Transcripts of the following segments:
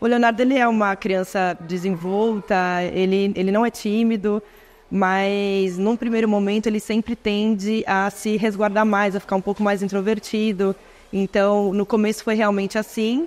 O Leonardo ele é uma criança desenvolta, ele, ele não é tímido, mas num primeiro momento ele sempre tende a se resguardar mais, a ficar um pouco mais introvertido. Então, no começo foi realmente assim.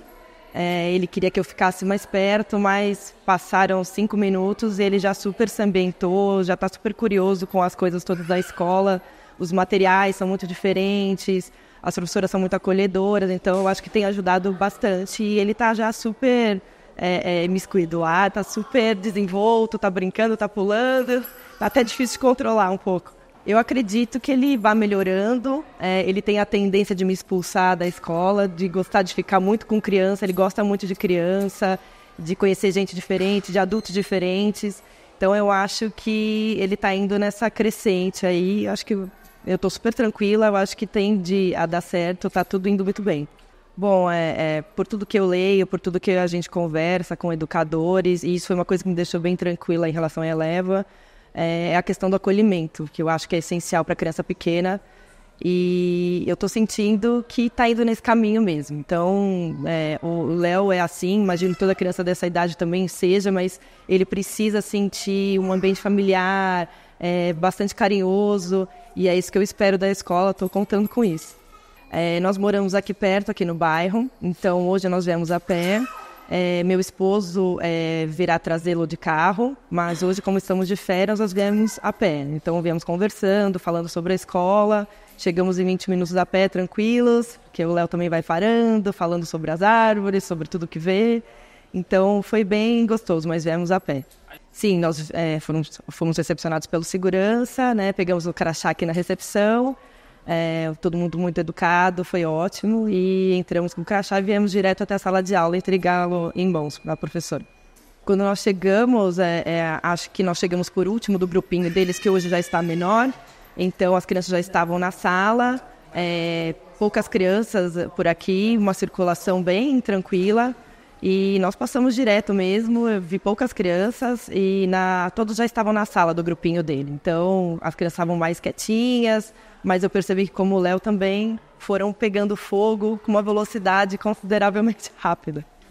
É, ele queria que eu ficasse mais perto, mas passaram cinco minutos e ele já super se ambientou, já está super curioso com as coisas todas da escola os materiais são muito diferentes, as professoras são muito acolhedoras, então eu acho que tem ajudado bastante. E ele está já super é, é, miscuído lá, tá super desenvolto, tá brincando, tá pulando, tá até difícil de controlar um pouco. Eu acredito que ele vá melhorando. É, ele tem a tendência de me expulsar da escola, de gostar de ficar muito com criança. Ele gosta muito de criança, de conhecer gente diferente, de adultos diferentes. Então eu acho que ele está indo nessa crescente aí. Acho que eu estou super tranquila, eu acho que tende a dar certo, tá tudo indo muito bem. Bom, é, é, por tudo que eu leio, por tudo que a gente conversa com educadores, e isso foi uma coisa que me deixou bem tranquila em relação à Eleva, é, é a questão do acolhimento, que eu acho que é essencial para criança pequena. E eu estou sentindo que está indo nesse caminho mesmo. Então, é, o Léo é assim, imagino que toda criança dessa idade também seja, mas ele precisa sentir um ambiente familiar, é, bastante carinhoso, e é isso que eu espero da escola, estou contando com isso. É, nós moramos aqui perto, aqui no bairro, então hoje nós viemos a pé. É, meu esposo é, virá trazê-lo de carro, mas hoje, como estamos de férias, nós viemos a pé. Então, viemos conversando, falando sobre a escola. Chegamos em 20 minutos a pé, tranquilos, porque o Léo também vai farando, falando sobre as árvores, sobre tudo que vê. Então foi bem gostoso, mas viemos a pé. Sim, nós é, fomos, fomos, recepcionados pelo segurança, né? Pegamos o crachá aqui na recepção, é, todo mundo muito educado, foi ótimo. E entramos com o crachá e viemos direto até a sala de aula entregá-lo em mãos para a professora. Quando nós chegamos, é, é, acho que nós chegamos por último do grupinho deles, que hoje já está menor. Então as crianças já estavam na sala, é, poucas crianças por aqui, uma circulação bem tranquila. E nós passamos direto mesmo, eu vi poucas crianças e na, todos já estavam na sala do grupinho dele. Então, as crianças estavam mais quietinhas, mas eu percebi que, como o Léo também, foram pegando fogo com uma velocidade consideravelmente rápida.